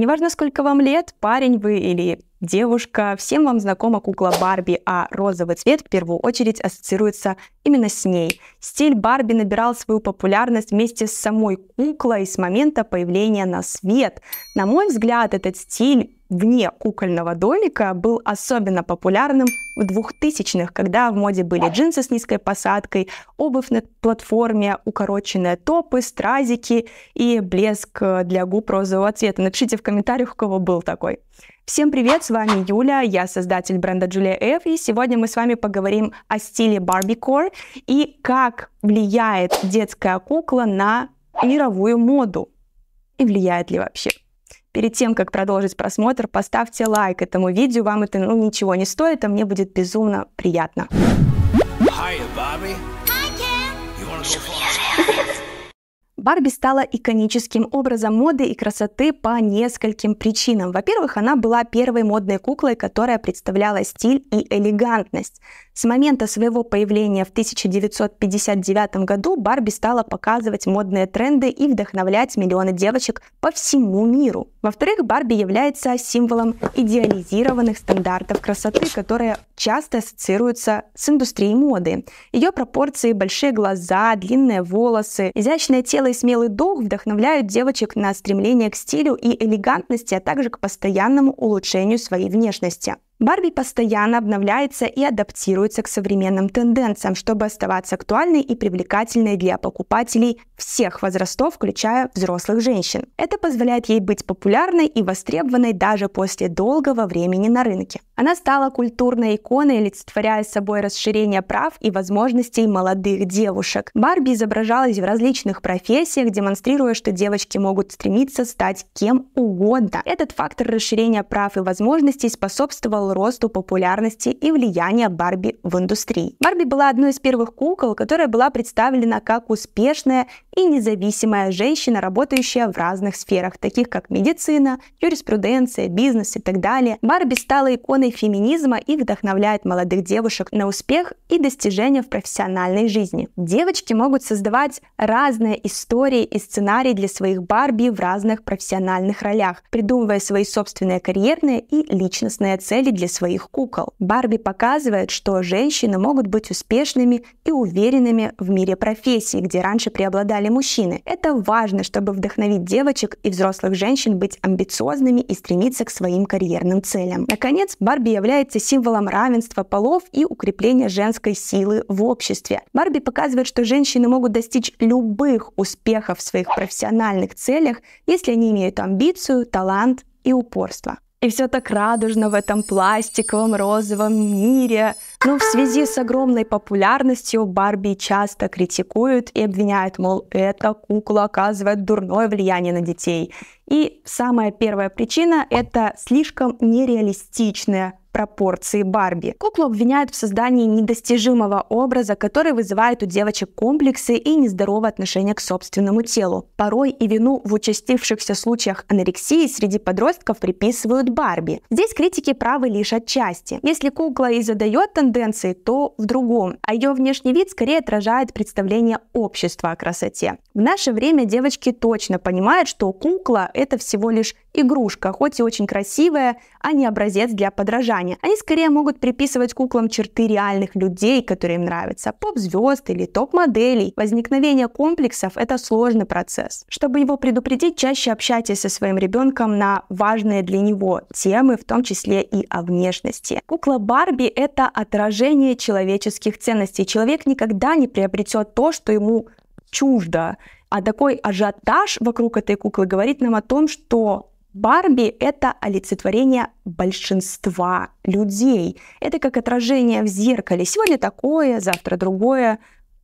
Неважно, сколько вам лет, парень вы или девушка. Всем вам знакома кукла Барби, а розовый цвет в первую очередь ассоциируется именно с ней. Стиль Барби набирал свою популярность вместе с самой куклой с момента появления на свет. На мой взгляд, этот стиль вне кукольного долика был особенно популярным в 2000-х, когда в моде были джинсы с низкой посадкой, обувь на платформе, укороченные топы, стразики и блеск для губ розового цвета. Напишите в комментариях, у кого был такой. Всем привет, с вами Юля, я создатель бренда Julia F, и сегодня мы с вами поговорим о стиле барбикор и как влияет детская кукла на мировую моду. И влияет ли вообще? Перед тем, как продолжить просмотр, поставьте лайк этому видео, вам это ну, ничего не стоит, а мне будет безумно приятно. Hi, Hi, Ken. You Барби стала иконическим образом моды и красоты по нескольким причинам. Во-первых, она была первой модной куклой, которая представляла стиль и элегантность. С момента своего появления в 1959 году Барби стала показывать модные тренды и вдохновлять миллионы девочек по всему миру. Во-вторых, Барби является символом идеализированных стандартов красоты, которые часто ассоциируются с индустрией моды. Ее пропорции, большие глаза, длинные волосы, изящное тело и смелый дух вдохновляют девочек на стремление к стилю и элегантности, а также к постоянному улучшению своей внешности. Барби постоянно обновляется и адаптируется к современным тенденциям, чтобы оставаться актуальной и привлекательной для покупателей всех возрастов, включая взрослых женщин. Это позволяет ей быть популярной и востребованной даже после долгого времени на рынке. Она стала культурной иконой, олицетворяя собой расширение прав и возможностей молодых девушек. Барби изображалась в различных профессиях, демонстрируя, что девочки могут стремиться стать кем угодно. Этот фактор расширения прав и возможностей способствовал росту популярности и влияния Барби в индустрии. Барби была одной из первых кукол, которая была представлена как успешная и независимая женщина, работающая в разных сферах, таких как медицина, юриспруденция, бизнес и так далее. Барби стала иконой феминизма и вдохновляет молодых девушек на успех и достижения в профессиональной жизни. Девочки могут создавать разные истории и сценарии для своих Барби в разных профессиональных ролях, придумывая свои собственные карьерные и личностные цели для своих кукол. Барби показывает, что женщины могут быть успешными и уверенными в мире профессий, где раньше преобладали мужчины. Это важно, чтобы вдохновить девочек и взрослых женщин быть амбициозными и стремиться к своим карьерным целям. Наконец, Барби является символом равенства полов и укрепления женской силы в обществе. Барби показывает, что женщины могут достичь любых успехов в своих профессиональных целях, если они имеют амбицию, талант и упорство. И все так радужно в этом пластиковом розовом мире. Но ну, в связи с огромной популярностью Барби часто критикуют и обвиняют, мол, эта кукла оказывает дурное влияние на детей. И самая первая причина — это слишком нереалистичная пропорции Барби. Куклу обвиняют в создании недостижимого образа, который вызывает у девочек комплексы и нездоровое отношение к собственному телу. Порой и вину в участившихся случаях анорексии среди подростков приписывают Барби. Здесь критики правы лишь отчасти. Если кукла и задает тенденции, то в другом, а ее внешний вид скорее отражает представление общества о красоте. В наше время девочки точно понимают, что кукла — это всего лишь игрушка, хоть и очень красивая, а не образец для подражания. Они скорее могут приписывать куклам черты реальных людей, которые им нравятся, поп-звезд или топ-моделей. Возникновение комплексов – это сложный процесс. Чтобы его предупредить, чаще общайтесь со своим ребенком на важные для него темы, в том числе и о внешности. Кукла Барби – это отражение человеческих ценностей. Человек никогда не приобретет то, что ему чуждо. А такой ажиотаж вокруг этой куклы говорит нам о том, что Барби — это олицетворение большинства людей. Это как отражение в зеркале. Сегодня такое, завтра другое,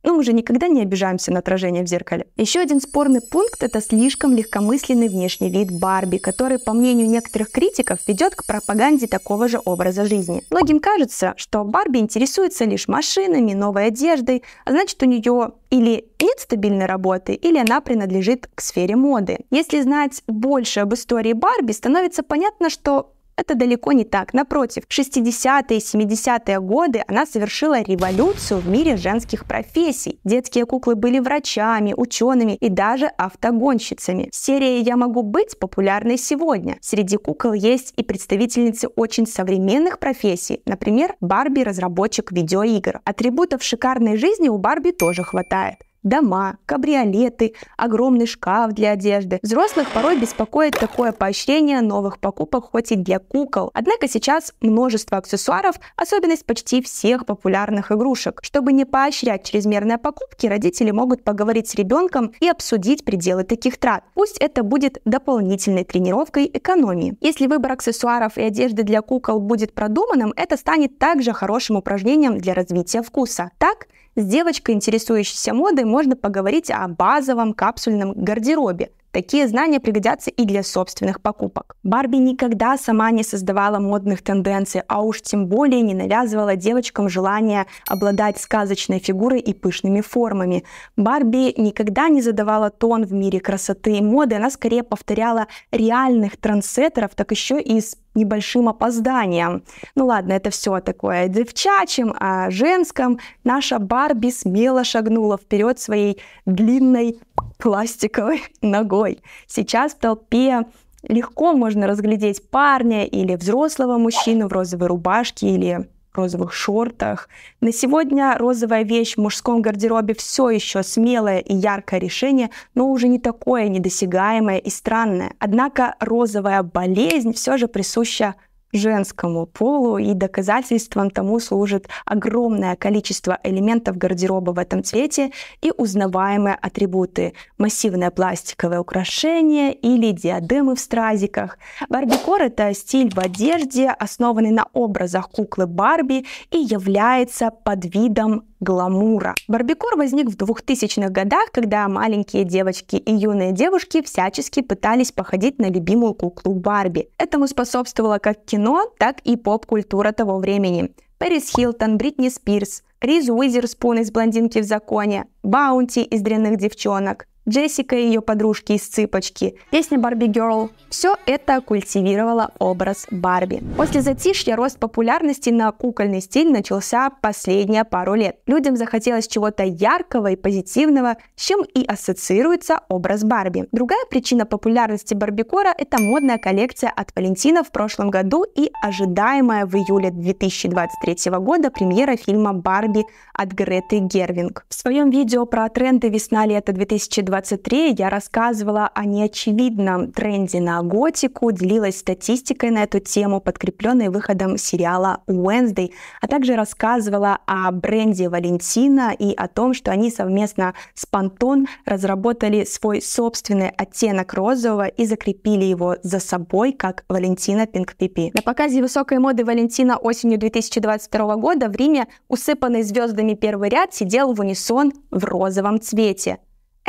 но мы же никогда не обижаемся на отражение в зеркале. Еще один спорный пункт – это слишком легкомысленный внешний вид Барби, который, по мнению некоторых критиков, ведет к пропаганде такого же образа жизни. Многим кажется, что Барби интересуется лишь машинами, новой одеждой, а значит у нее или нет стабильной работы, или она принадлежит к сфере моды. Если знать больше об истории Барби, становится понятно, что это далеко не так. Напротив, в 60-е и 70-е годы она совершила революцию в мире женских профессий. Детские куклы были врачами, учеными и даже автогонщицами. Серия «Я могу быть» популярной сегодня. Среди кукол есть и представительницы очень современных профессий, например, Барби – разработчик видеоигр. Атрибутов шикарной жизни у Барби тоже хватает дома, кабриолеты, огромный шкаф для одежды. Взрослых порой беспокоит такое поощрение новых покупок, хоть и для кукол. Однако сейчас множество аксессуаров – особенность почти всех популярных игрушек. Чтобы не поощрять чрезмерные покупки, родители могут поговорить с ребенком и обсудить пределы таких трат. Пусть это будет дополнительной тренировкой экономии. Если выбор аксессуаров и одежды для кукол будет продуманным, это станет также хорошим упражнением для развития вкуса. Так, с девочкой, интересующейся модой, можно поговорить о базовом капсульном гардеробе, Такие знания пригодятся и для собственных покупок. Барби никогда сама не создавала модных тенденций, а уж тем более не навязывала девочкам желание обладать сказочной фигурой и пышными формами. Барби никогда не задавала тон в мире красоты и моды, она скорее повторяла реальных трансеттеров, так еще и с небольшим опозданием. Ну ладно, это все такое девчачьим, а женском. Наша Барби смело шагнула вперед своей длинной пластиковой ногой. Сейчас в толпе легко можно разглядеть парня или взрослого мужчину в розовой рубашке или розовых шортах. На сегодня розовая вещь в мужском гардеробе все еще смелое и яркое решение, но уже не такое недосягаемое и странное. Однако розовая болезнь все же присуща женскому полу, и доказательством тому служит огромное количество элементов гардероба в этом цвете и узнаваемые атрибуты. Массивное пластиковое украшение или диадемы в стразиках. Барбикор — это стиль в одежде, основанный на образах куклы Барби и является подвидом гламура. Барбикор возник в 2000-х годах, когда маленькие девочки и юные девушки всячески пытались походить на любимую куклу Барби. Этому способствовало как кино, так и поп-культура того времени. Пэрис Хилтон, Бритни Спирс, Риз Уизерспун из «Блондинки в законе», Баунти из «Дрянных девчонок», Джессика и ее подружки из «Цыпочки», песня «Барби Герл». Все это культивировало образ Барби. После затишья рост популярности на кукольный стиль начался последние пару лет. Людям захотелось чего-то яркого и позитивного, с чем и ассоциируется образ Барби. Другая причина популярности Барбикора – это модная коллекция от Валентина в прошлом году и ожидаемая в июле 2023 года премьера фильма «Барби» от Греты Гервинг. В своем видео про тренды весна-лето 2020 23 я рассказывала о неочевидном тренде на готику, делилась статистикой на эту тему, подкрепленной выходом сериала Wednesday, а также рассказывала о бренде Валентина и о том, что они совместно с Pantone разработали свой собственный оттенок розового и закрепили его за собой, как Валентина Pink Pipi. На показе высокой моды Валентина осенью 2022 года в Риме усыпанный звездами первый ряд сидел в унисон в розовом цвете.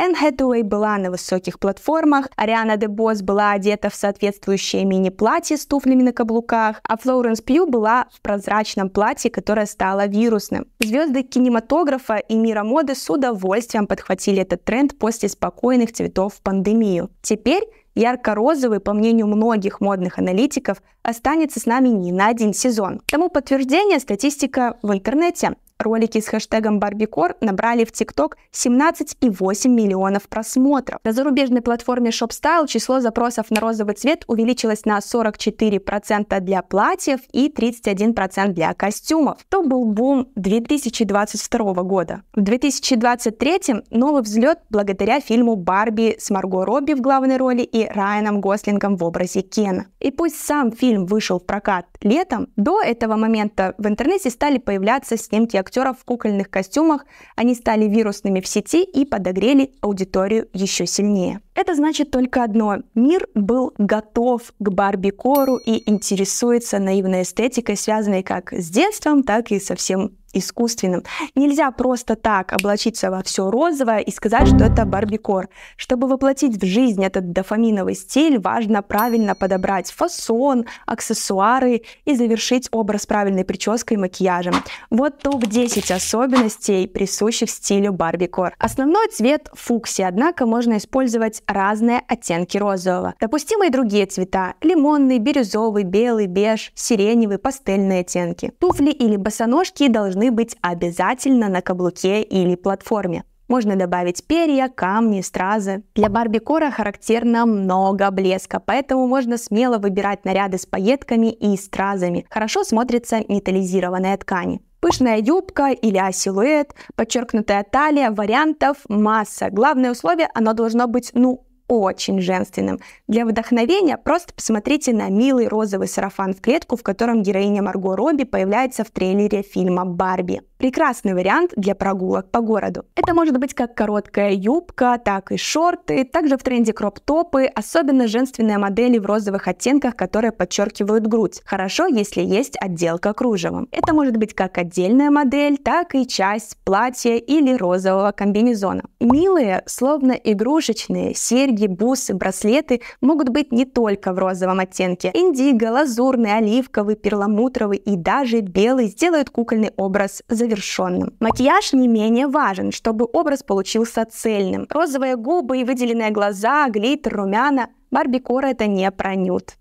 Энн Хэтэуэй была на высоких платформах, Ариана де Босс была одета в соответствующее мини-платье с туфлями на каблуках, а Флоренс Пью была в прозрачном платье, которое стало вирусным. Звезды кинематографа и мира моды с удовольствием подхватили этот тренд после спокойных цветов в пандемию. Теперь ярко-розовый, по мнению многих модных аналитиков, останется с нами не на один сезон. Тому подтверждение статистика в интернете. Ролики с хэштегом «Барбикор» набрали в TikTok 17,8 миллионов просмотров. На зарубежной платформе ShopStyle число запросов на розовый цвет увеличилось на 44% для платьев и 31% для костюмов. То был бум 2022 года. В 2023 новый взлет благодаря фильму «Барби» с Марго Робби в главной роли и Райаном Гослингом в образе Кена. И пусть сам фильм вышел в прокат летом, до этого момента в интернете стали появляться снимки актеров в кукольных костюмах, они стали вирусными в сети и подогрели аудиторию еще сильнее. Это значит только одно. Мир был готов к Барби-кору и интересуется наивной эстетикой, связанной как с детством, так и со всем искусственным. Нельзя просто так облачиться во все розовое и сказать, что это барбикор. Чтобы воплотить в жизнь этот дофаминовый стиль, важно правильно подобрать фасон, аксессуары и завершить образ правильной прической и макияжем. Вот топ-10 особенностей, присущих стилю барбикор. Основной цвет фуксия, однако можно использовать разные оттенки розового. Допустимые другие цвета – лимонный, бирюзовый, белый, беж, сиреневый, пастельные оттенки. Туфли или босоножки должны должны быть обязательно на каблуке или платформе. Можно добавить перья, камни, стразы. Для барбикора характерно много блеска, поэтому можно смело выбирать наряды с пайетками и стразами. Хорошо смотрятся металлизированные ткани. Пышная юбка или а-силуэт, подчеркнутая талия, вариантов масса. Главное условие, оно должно быть ну очень женственным. Для вдохновения просто посмотрите на милый розовый сарафан в клетку, в котором героиня Марго Робби появляется в трейлере фильма «Барби». Прекрасный вариант для прогулок по городу. Это может быть как короткая юбка, так и шорты, также в тренде кроп-топы, особенно женственные модели в розовых оттенках, которые подчеркивают грудь. Хорошо, если есть отделка кружевом. Это может быть как отдельная модель, так и часть платья или розового комбинезона. Милые, словно игрушечные, серьги, бусы, браслеты могут быть не только в розовом оттенке. Индиго, лазурный, оливковый, перламутровый и даже белый сделают кукольный образ зависимым завершенным. Макияж не менее важен, чтобы образ получился цельным. Розовые губы и выделенные глаза, глиттер, румяна барбикора это не про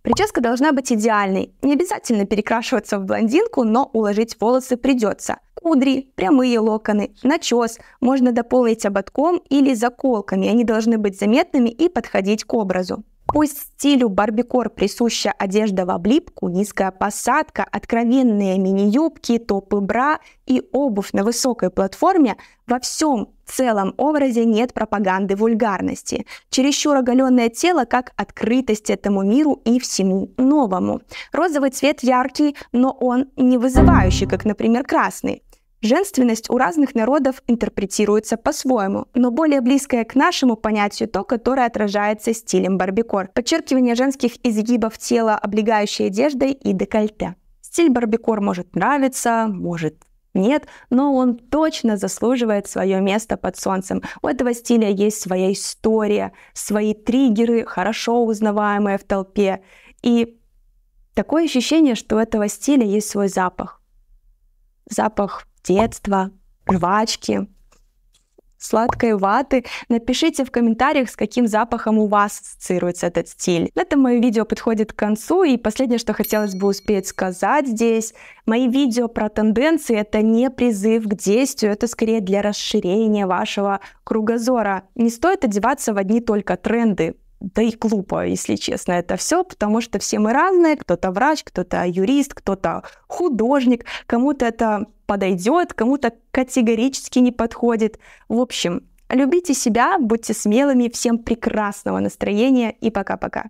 Прическа должна быть идеальной. Не обязательно перекрашиваться в блондинку, но уложить волосы придется. Кудри, прямые локоны, начес можно дополнить ободком или заколками. Они должны быть заметными и подходить к образу. Пусть стилю барбикор присуща одежда в облипку, низкая посадка, откровенные мини-юбки, топы бра и обувь на высокой платформе, во всем целом образе нет пропаганды вульгарности. Чересчур оголенное тело как открытость этому миру и всему новому. Розовый цвет яркий, но он не вызывающий, как, например, красный. Женственность у разных народов интерпретируется по-своему, но более близкая к нашему понятию то, которое отражается стилем барбикор. Подчеркивание женских изгибов тела, облегающей одеждой и декольте. Стиль барбикор может нравиться, может нет, но он точно заслуживает свое место под солнцем. У этого стиля есть своя история, свои триггеры, хорошо узнаваемые в толпе. И такое ощущение, что у этого стиля есть свой запах. Запах детства, жвачки, сладкой ваты. Напишите в комментариях, с каким запахом у вас ассоциируется этот стиль. На этом мое видео подходит к концу, и последнее, что хотелось бы успеть сказать здесь, мои видео про тенденции — это не призыв к действию, это скорее для расширения вашего кругозора. Не стоит одеваться в одни только тренды, да и глупо, если честно, это все, потому что все мы разные. Кто-то врач, кто-то юрист, кто-то художник, кому-то это подойдет, кому-то категорически не подходит. В общем, любите себя, будьте смелыми, всем прекрасного настроения и пока-пока.